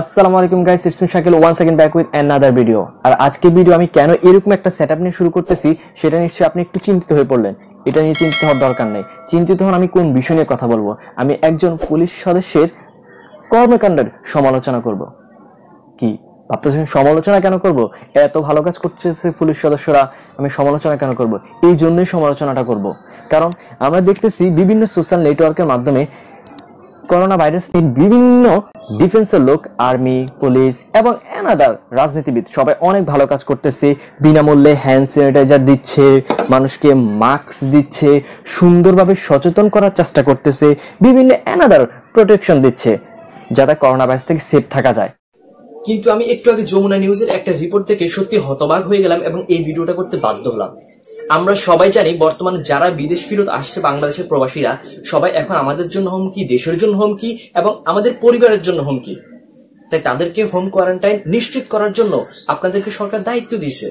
আসসালামু আলাইকুম guys it's me Shakil one second back with another video আর আজকে ভিডিও আমি কেন এরকম একটা সেটআপ নিয়ে শুরু করতেছি সেটা নিশ্চয়ই আপনি একটু চিন্তিত হয়ে পড়লেন এটা নিয়ে চিন্তিত হওয়ার দরকার নেই চিন্তিত হন আমি কোন বিষয় নিয়ে কথা বলবো আমি একজন পুলিশ সদস্যের কর্মকাণ্ডের সমালোচনা করব কি ভাবতেছেন সমালোচনা কেন করব এত ভালো কাজ করতেছে পুলিশ সদস্যরা আমি সমালোচনা কেন করব এই জন্যই সমালোচনাটা করব কারণ আমরা দেখতেছি বিভিন্ন সোশ্যাল নেটওয়ার্কের মাধ্যমে করোনা ভাইরাস নিয়ে বিভিন্ন ডিফেন্সের লোক আর্মি পুলিশ এবং অ্যানাদার রাজনীতিবিদ সবাই অনেক ভালো কাজ করতেছে বিনামূল্যে হ্যান্ড স্যানিটাইজার দিচ্ছে মানুষকে মাস্ক দিচ্ছে সুন্দরভাবে সচেতন করার চেষ্টা করতেছে বিভিন্ন অ্যানাদার প্রোটেকশন দিচ্ছে যাতে করোনা ভাইরাস থেকে সেফ থাকা যায় কিন্তু আমি একটু আগে যমুনা নিউজের একটা রিপোর্ট থেকে সত্যি হতবাক হয়ে গেলাম এবং এই ভিডিওটা করতে বাধ্য হলাম আমরা সবাই জানি বর্তমানে যারা বিদেশ ফিরত আসছে বাংলাদেশের প্রবাসীরা সবাই এখন আমাদের জন্য হুমকি দেশের জন্য হুমকি এবং আমাদের পরিবারের জন্য হুমকি তাই তাদেরকে হোম কোয়ারেন্টাইন নিশ্চিত করার জন্য আপনাদেরকে সরকার দায়িত্ব দিয়েছে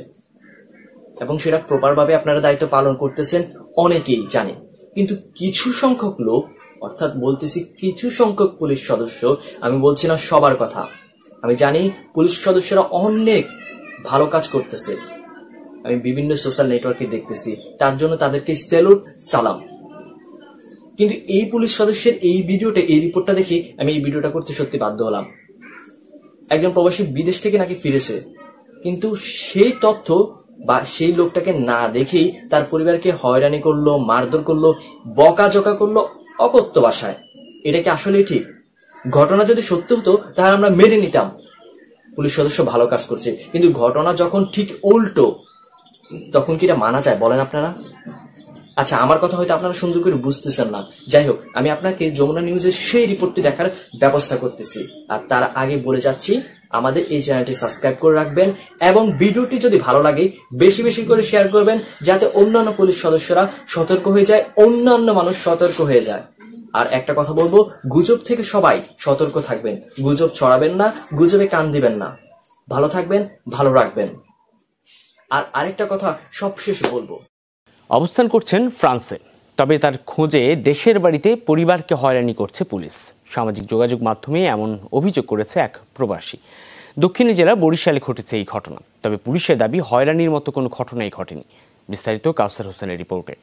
এবং সেটা ভাবে আপনারা দায়িত্ব পালন করতেছেন অনেকেই জানে কিন্তু কিছু সংখ্যক লোক অর্থাৎ বলতেছি কিছু সংখ্যক পুলিশ সদস্য আমি বলছি না সবার কথা আমি জানি পুলিশ সদস্যরা অনেক ভালো কাজ করতেছে আমি বিভিন্ন সোশ্যাল নেটওয়ার্কে দেখতেছি তার জন্য তাদেরকে সেলুট সালাম কিন্তু এই পুলিশ সদস্যের এই ভিডিওটা এই রিপোর্টটা দেখে আমি এই ভিডিওটা করতে সত্যি বাধ্য হলাম একজন প্রবাসী বিদেশ থেকে নাকি ফিরেছে কিন্তু সেই তথ্য বা সেই লোকটাকে না দেখেই তার পরিবারকে হয়রানি করলো মারধর করলো বকাজকা করলো অকত্য বাসায় এটা কি আসলে ঠিক ঘটনা যদি সত্য হতো তাহলে আমরা মেনে নিতাম পুলিশ সদস্য ভালো কাজ করছে কিন্তু ঘটনা যখন ঠিক উল্টো তখন কি এটা মানা যায় বলেন আপনারা আচ্ছা আমার কথা হয়তো আপনারা সুন্দর করে বুঝতেছেন না যাই হোক আমি আপনাকে যমুনা নিউজের সেই রিপোর্টটি দেখার ব্যবস্থা করতেছি আর তার আগে বলে যাচ্ছি আমাদের এই চ্যানেলটি সাবস্ক্রাইব করে রাখবেন এবং ভিডিওটি যদি ভালো লাগে বেশি বেশি করে শেয়ার করবেন যাতে অন্যান্য পুলিশ সদস্যরা সতর্ক হয়ে যায় অন্যান্য মানুষ সতর্ক হয়ে যায় আর একটা কথা বলবো গুজব থেকে সবাই সতর্ক থাকবেন গুজব ছড়াবেন না গুজবে কান দিবেন না ভালো থাকবেন ভালো রাখবেন আর আরেকটা কথা সবশেষ বলবো অবস্থান করছেন ফ্রান্সে তবে তার খোঁজে দেশের বাড়িতে পরিবারকে হয়রানি করছে পুলিশ সামাজিক যোগাযোগ মাধ্যমে এমন অভিযোগ করেছে এক প্রবাসী দক্ষিণী জেলা বরিশালে ঘটেছে এই ঘটনা তবে পুলিশের দাবি হয়রানির মতো কোনো ঘটনাই ঘটেনি বিস্তারিত কাউসার হোসেনের রিপোর্টে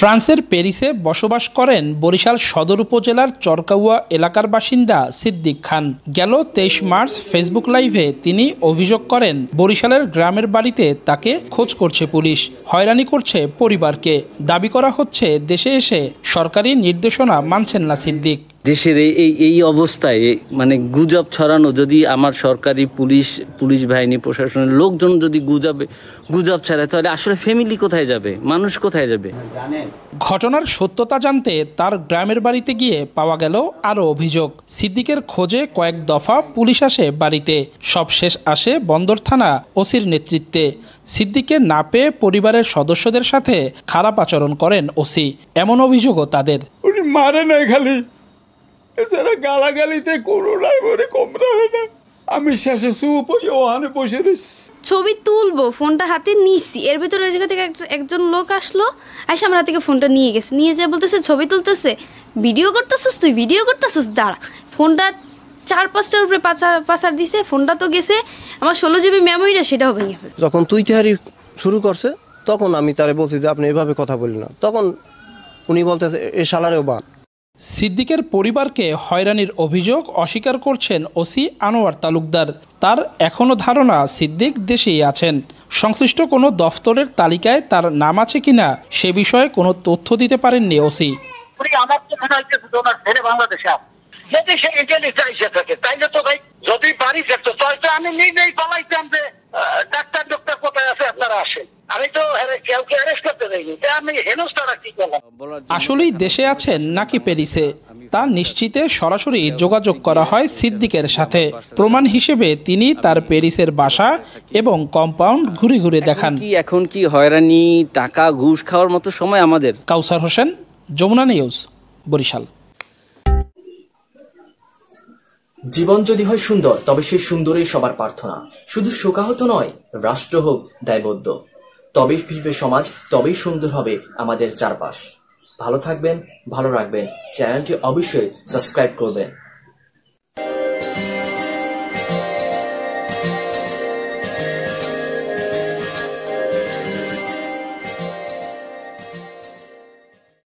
ফ্রান্সের প্যারিসে বসবাস করেন বরিশাল সদর উপজেলার চরকাউয়া এলাকার বাসিন্দা সিদ্দিক খান গেল তেইশ মার্চ ফেসবুক লাইভে তিনি অভিযোগ করেন বরিশালের গ্রামের বাড়িতে তাকে খোঁজ করছে পুলিশ হয়রানি করছে পরিবারকে দাবি করা হচ্ছে দেশে এসে সরকারি নির্দেশনা মানছেন না সিদ্দিক দেশের এই এই অবস্থায় মানে গুজব ছড়ানো যদি আমার সরকারি পুলিশ পুলিশ বাহিনী প্রশাসনের লোকজন যদি গুজবে গুজব ছাড়ায় তাহলে আসলে ফ্যামিলি কোথায় যাবে মানুষ কোথায় যাবে ঘটনার সত্যতা জানতে তার গ্রামের বাড়িতে গিয়ে পাওয়া গেল আরও অভিযোগ সিদ্দিকের খোঁজে কয়েক দফা পুলিশ আসে বাড়িতে সব শেষ আসে বন্দর থানা ওসির নেতৃত্বে সিদ্দিকে না পেয়ে পরিবারের সদস্যদের সাথে খারাপ আচরণ করেন ওসি এমন অভিযোগও তাদের উনি মারে নাই খালি এছাড়া গালাগালিতে কোনো ড্রাইভারে কম রাখে না আমি শেষে সুপ হয়ে বসে রয়েছি ছবি তুলবো ফোনটা হাতে নিছি এর ভিতরে ওই জায়গা থেকে একজন লোক আসলো আইসা আমার থেকে ফোনটা নিয়ে গেছে নিয়ে যায় বলতেছে ছবি তুলতেছে ভিডিও করতেছিস তুই ভিডিও করতেছিস দাঁড়া ফোনটা চার পাঁচটার উপরে পাচার পাচার দিছে ফোনটা তো গেছে আমার ষোলো জিবি মেমোরিটা সেটাও ভেঙে ফেলছে যখন তুই তেহারি শুরু করছে তখন আমি তারে বলছি যে আপনি এভাবে কথা বলি না তখন উনি বলতেছে এ সালারেও বান সিদ্দিকের পরিবারকে হয়রানির অভিযোগ অস্বীকার করছেন ওসি আনোয়ার তালুকদার তার এখনও ধারণা সিদ্দিক দেশেই আছেন সংশ্লিষ্ট কোনো দফতরের তালিকায় তার নাম আছে কিনা সে বিষয়ে কোনো তথ্য দিতে পারেননি ওসি যদি পারি আমি নিজেই পালাইতাম যে আসলেই দেশে আছেন নাকি প্যারিসে তা নিশ্চিতে সরাসরি যোগাযোগ করা হয় সিদ্দিকের সাথে প্রমাণ হিসেবে তিনি তার প্যারিসের বাসা এবং কম্পাউন্ড ঘুরে ঘুরে দেখান কি এখন কি হয়রানি টাকা ঘুষ খাওয়ার মতো সময় আমাদের কাউসার হোসেন যমুনা নিউজ বরিশাল জীবন যদি হয় সুন্দর তবে সেই সুন্দরই সবার প্রার্থনা শুধু শোকাহত নয় রাষ্ট্র হোক দায়বদ্ধ তবেই ফিরবে সমাজ তবেই সুন্দর হবে আমাদের চারপাশ ভালো থাকবেন ভালো রাখবেন চ্যানেলটি অবশ্যই সাবস্ক্রাইব করবেন